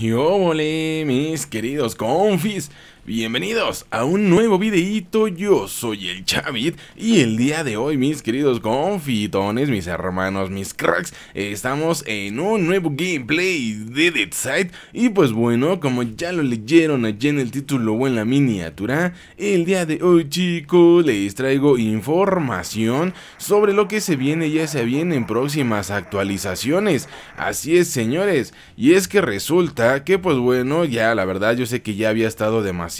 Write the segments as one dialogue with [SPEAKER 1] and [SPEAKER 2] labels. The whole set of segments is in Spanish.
[SPEAKER 1] Yómole, mis queridos confis. Bienvenidos a un nuevo videito yo soy el Chavit y el día de hoy mis queridos confitones, mis hermanos, mis cracks, estamos en un nuevo gameplay de Dead Side y pues bueno, como ya lo leyeron allí en el título o en la miniatura, el día de hoy chicos les traigo información sobre lo que se viene ya se viene en próximas actualizaciones, así es señores, y es que resulta que pues bueno, ya la verdad yo sé que ya había estado demasiado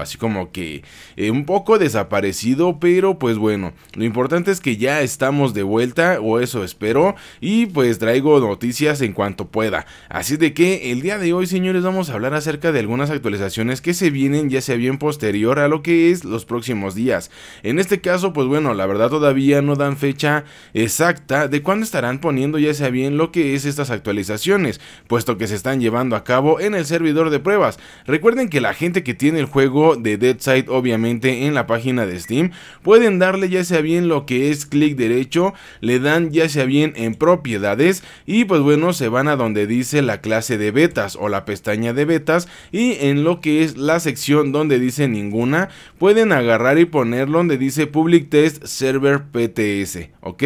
[SPEAKER 1] así como que eh, un poco desaparecido, pero pues bueno, lo importante es que ya estamos de vuelta, o eso espero, y pues traigo noticias en cuanto pueda. Así de que el día de hoy, señores, vamos a hablar acerca de algunas actualizaciones que se vienen, ya sea bien posterior a lo que es los próximos días. En este caso, pues bueno, la verdad todavía no dan fecha exacta de cuándo estarán poniendo ya sea bien lo que es estas actualizaciones, puesto que se están llevando a cabo en el servidor de pruebas. Recuerden que la gente que tiene el juego de Dead Side obviamente en la página de Steam, pueden darle ya sea bien lo que es clic derecho, le dan ya sea bien en propiedades y pues bueno se van a donde dice la clase de betas o la pestaña de betas y en lo que es la sección donde dice ninguna pueden agarrar y ponerlo donde dice public test server pts ok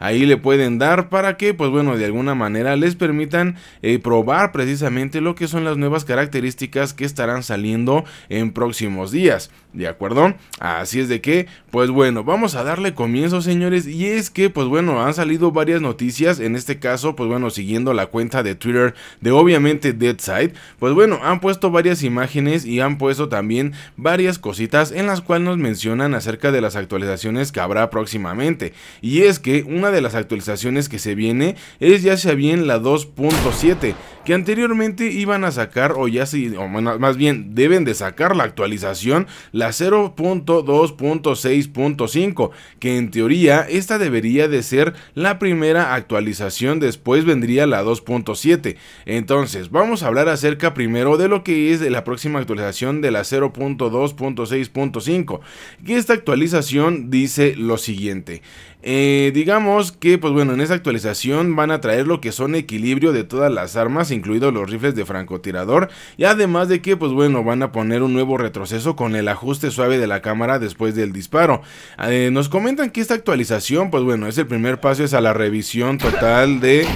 [SPEAKER 1] ahí le pueden dar para que pues bueno de alguna manera les permitan eh, probar precisamente lo que son las nuevas características que estarán saliendo en próximos días, ¿de acuerdo? Así es de que, pues bueno, vamos a darle comienzo, señores, y es que, pues bueno, han salido varias noticias, en este caso, pues bueno, siguiendo la cuenta de Twitter de obviamente Deadside, pues bueno, han puesto varias imágenes y han puesto también varias cositas en las cuales nos mencionan acerca de las actualizaciones que habrá próximamente, y es que una de las actualizaciones que se viene es ya sea bien la 2.7, que anteriormente iban a sacar o ya sí, o más bien deben de sacar la actualización, la 0.2.6.5, que en teoría esta debería de ser la primera actualización, después vendría la 2.7. Entonces, vamos a hablar acerca primero de lo que es la próxima actualización de la 0.2.6.5, que esta actualización dice lo siguiente. Eh, digamos que, pues bueno, en esta actualización van a traer lo que son equilibrio de todas las armas, incluidos los rifles de francotirador y además de que pues bueno van a poner un nuevo retroceso con el ajuste suave de la cámara después del disparo. Eh, nos comentan que esta actualización pues bueno es el primer paso es a la revisión total de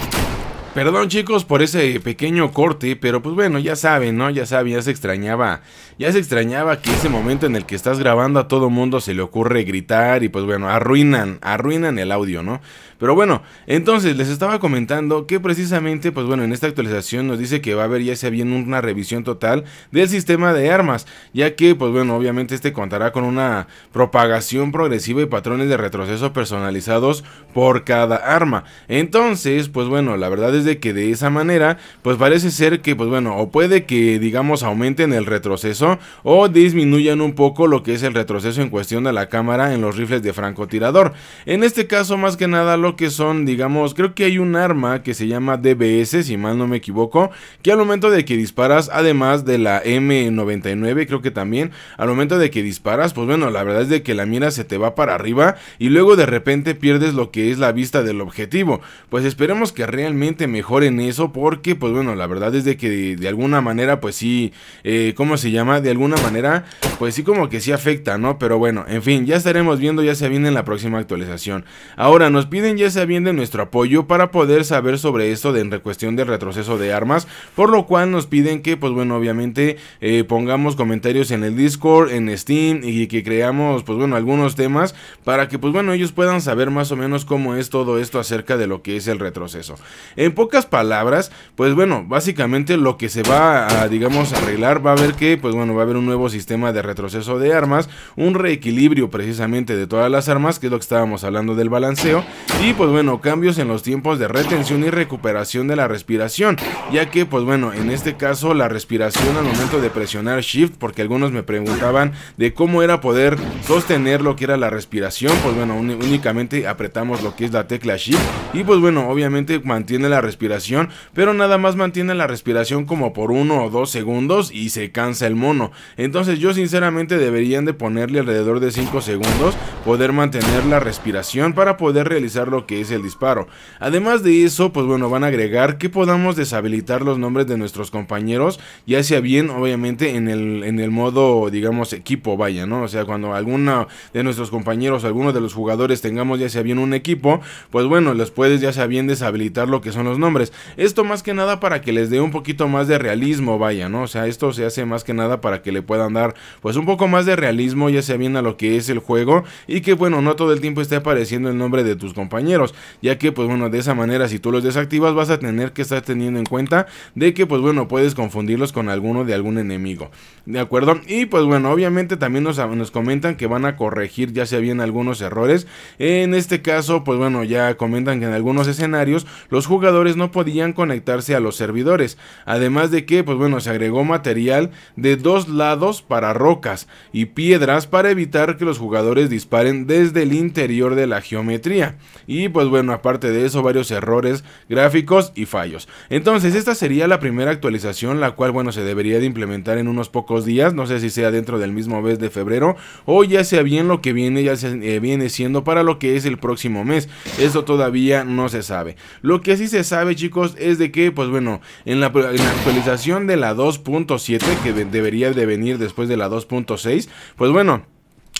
[SPEAKER 1] Perdón chicos por ese pequeño corte, pero pues bueno, ya saben, ¿no? Ya saben, ya se extrañaba, ya se extrañaba que ese momento en el que estás grabando a todo mundo se le ocurre gritar y pues bueno, arruinan, arruinan el audio, ¿no? Pero bueno, entonces les estaba comentando que precisamente, pues bueno, en esta actualización nos dice que va a haber ya se bien una revisión total del sistema de armas, ya que pues bueno, obviamente este contará con una propagación progresiva y patrones de retroceso personalizados por cada arma. Entonces, pues bueno, la verdad es de que de esa manera, pues parece ser que, pues bueno, o puede que digamos aumenten el retroceso o disminuyan un poco lo que es el retroceso en cuestión de la cámara en los rifles de francotirador. En este caso, más que nada, lo que son, digamos, creo que hay un arma que se llama DBS, si mal no me equivoco, que al momento de que disparas, además de la M99, creo que también, al momento de que disparas, pues bueno, la verdad es de que la mira se te va para arriba y luego de repente pierdes lo que es la vista del objetivo. Pues esperemos que realmente mejor en eso porque, pues bueno, la verdad es de que de, alguna manera, pues sí, eh, ¿cómo se llama? De alguna manera, pues sí como que sí afecta, ¿no? Pero bueno, en fin, ya estaremos viendo, ya se viene en la próxima actualización. Ahora, nos piden ya se viene nuestro apoyo para poder saber sobre esto de en cuestión de retroceso de armas, por lo cual nos piden que, pues bueno, obviamente eh, pongamos comentarios en el Discord, en Steam y que creamos, pues bueno, algunos temas para que, pues bueno, ellos puedan saber más o menos cómo es todo esto acerca de lo que es el retroceso. En pocas palabras, pues bueno, básicamente lo que se va a, digamos, arreglar va a ver que, pues bueno, va a haber un nuevo sistema de retroceso de armas, un reequilibrio precisamente de todas las armas, que es lo que estábamos hablando del balanceo, y pues bueno, cambios en los tiempos de retención y recuperación de la respiración, ya que, pues bueno, en este caso la respiración al momento de presionar Shift, porque algunos me preguntaban de cómo era poder sostener lo que era la respiración, pues bueno, únicamente apretamos lo que es la tecla Shift, y pues bueno, obviamente mantiene la respiración respiración, pero nada más mantiene la respiración como por uno o dos segundos y se cansa el mono. Entonces yo sinceramente deberían de ponerle alrededor de 5 segundos poder mantener la respiración para poder realizar lo que es el disparo. Además de eso, pues bueno, van a agregar que podamos deshabilitar los nombres de nuestros compañeros, ya sea bien obviamente en el, en el modo, digamos, equipo, vaya, ¿no? O sea, cuando alguno de nuestros compañeros, alguno de los jugadores tengamos ya sea bien un equipo, pues bueno, les puedes ya sea bien deshabilitar lo que son los nombres. Esto más que nada para que les dé un poquito más de realismo, vaya, ¿no? O sea, esto se hace más que nada para que le puedan dar pues un poco más de realismo, ya sea bien a lo que es el juego y que bueno, no todo el tiempo esté apareciendo el nombre de tus compañeros, ya que pues bueno, de esa manera si tú los desactivas vas a tener que estar teniendo en cuenta de que pues bueno, puedes confundirlos con alguno de algún enemigo, ¿de acuerdo? Y pues bueno, obviamente también nos, nos comentan que van a corregir ya sea bien algunos errores, en este caso pues bueno, ya comentan que en algunos escenarios los jugadores no podían conectarse a los servidores, además de que, pues bueno, se agregó material de dos lados para rocas y piedras para evitar que los jugadores disparen desde el interior de la geometría. Y pues bueno, aparte de eso, varios errores gráficos y fallos. Entonces, esta sería la primera actualización, la cual, bueno, se debería de implementar en unos pocos días, no sé si sea dentro del mismo mes de febrero o ya sea bien lo que viene, ya se, eh, viene siendo para lo que es el próximo mes. Eso todavía no se sabe. Lo que sí se sabe sabe, chicos, es de que, pues bueno, en la, actualización de la 2.7, que debería de venir después de la 2.6, pues bueno,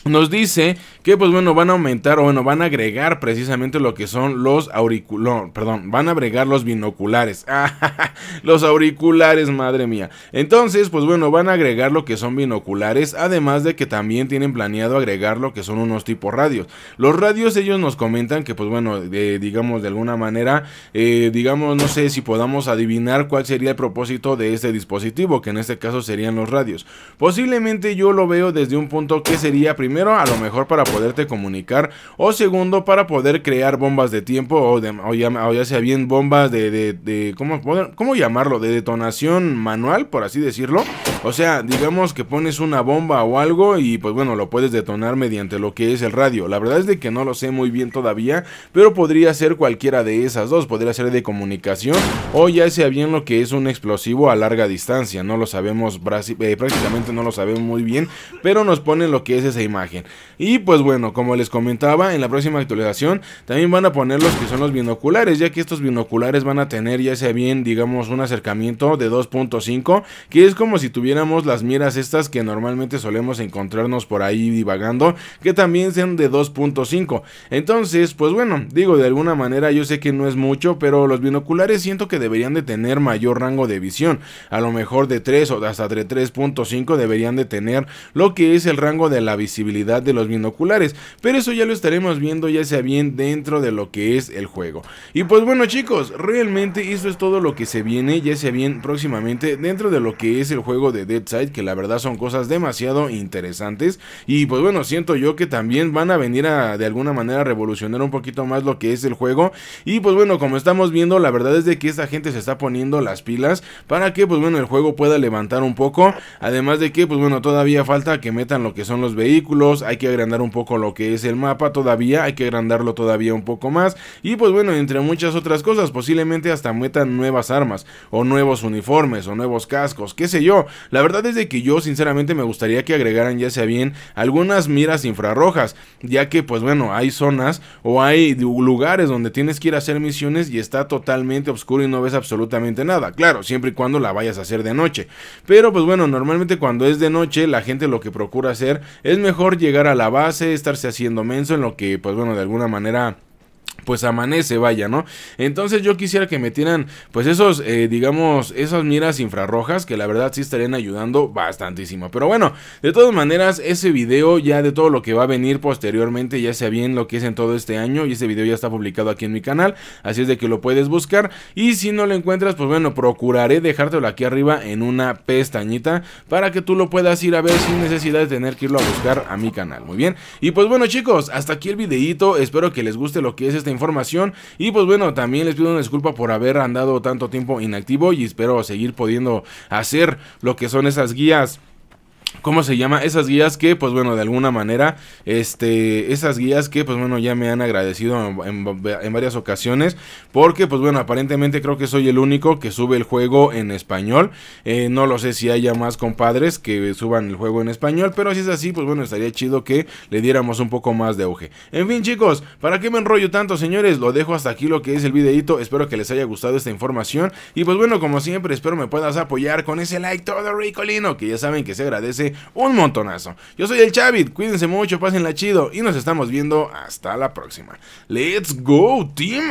[SPEAKER 1] nos dice que pues bueno van a aumentar o bueno van a agregar precisamente lo que son los auriculares, perdón, van a agregar los binoculares, los auriculares, madre mía. Entonces pues bueno van a agregar lo que son binoculares, además de que también tienen planeado agregar lo que son unos tipos radios. Los radios ellos nos comentan que pues bueno digamos de alguna manera eh, digamos no sé si podamos adivinar cuál sería el propósito de este dispositivo que en este caso serían los radios. Posiblemente yo lo veo desde un punto que sería primero Primero, a lo mejor para poderte comunicar. O segundo, para poder crear bombas de tiempo. O, ya, sea bien bombas de... ¿cómo, ¿Cómo llamarlo? De detonación manual, por así decirlo. O sea, digamos que pones una bomba o algo y pues bueno, lo puedes detonar mediante lo que es el radio. La verdad es de que no lo sé muy bien todavía. Pero podría ser cualquiera de esas dos. Podría ser de comunicación. O ya sea bien lo que es un explosivo a larga distancia. No lo sabemos, eh, prácticamente no lo sabemos muy bien. Pero nos ponen lo que es esa imagen y pues bueno, como les comentaba, en la próxima actualización también van a poner los que son los binoculares, ya que estos binoculares van a tener ya sea bien, digamos, un acercamiento de 2.5, que es como si tuviéramos las miras estas que normalmente solemos encontrarnos por ahí divagando, que también sean de 2.5. Entonces, pues bueno, digo, de alguna manera yo sé que no es mucho, pero los binoculares siento que deberían de tener mayor rango de visión, a lo mejor de 3 o hasta de 3.5 deberían de tener lo que es el rango de la visibilidad de los binoculares, pero eso ya lo estaremos viendo ya sea bien dentro de lo que es el juego. Y pues bueno chicos, realmente eso es todo lo que se viene ya sea bien próximamente dentro de lo que es el juego de Dead Side que la verdad son cosas demasiado interesantes y pues bueno, siento yo que también van a venir a de alguna manera revolucionar un poquito más lo que es el juego y pues bueno, como estamos viendo, la verdad es de que esta gente se está poniendo las pilas para que pues bueno, el juego pueda levantar un poco, además de que pues bueno, todavía falta que metan lo que son los vehículos hay que agrandar un poco lo que es el mapa todavía, hay que agrandarlo todavía un poco más y pues bueno, entre muchas otras cosas, posiblemente hasta metan nuevas armas o nuevos uniformes o nuevos cascos, qué sé yo. La verdad es de que yo sinceramente me gustaría que agregaran ya sea bien algunas miras infrarrojas, ya que pues bueno, hay zonas o hay lugares donde tienes que ir a hacer misiones y está totalmente oscuro y no ves absolutamente nada. Claro, siempre y cuando la vayas a hacer de noche. Pero pues bueno, normalmente cuando es de noche la gente lo que procura hacer es mejor llegar a la base, estarse haciendo menso en lo que, pues bueno, de alguna manera pues amanece, vaya, ¿no? Entonces yo quisiera que me tiran, pues esos, eh, digamos, esas miras infrarrojas que la verdad sí estarían ayudando bastantísimo. Pero bueno, de todas maneras, ese video ya de todo lo que va a venir posteriormente, ya sea bien lo que es en todo este año, y ese video ya está publicado aquí en mi canal, así es de que lo puedes buscar. Y si no lo encuentras, pues bueno, procuraré dejártelo aquí arriba en una pestañita para que tú lo puedas ir a ver sin necesidad de tener que irlo a buscar a mi canal, muy bien. Y pues bueno chicos, hasta aquí el videito, espero que les guste lo que es este información. Y pues bueno, también les pido una disculpa por haber andado tanto tiempo inactivo y espero seguir pudiendo hacer lo que son esas guías ¿Cómo se llama? Esas guías que, pues bueno, de alguna manera, este, esas guías que, pues bueno, ya me han agradecido en, varias ocasiones, porque, pues bueno, aparentemente creo que soy el único que sube el juego en español. Eh, no lo sé si haya más compadres que suban el juego en español, pero si es así, pues bueno, estaría chido que le diéramos un poco más de auge. En fin, chicos, ¿para qué me enrollo tanto, señores? Lo dejo hasta aquí lo que es el videito. Espero que les haya gustado esta información. Y pues bueno, como siempre, espero me puedas apoyar con ese like todo ricolino, que ya saben que se agradece un montonazo. Yo soy el Chavit, cuídense mucho, pásenla chido y nos estamos viendo hasta la próxima. ¡Let's go, team!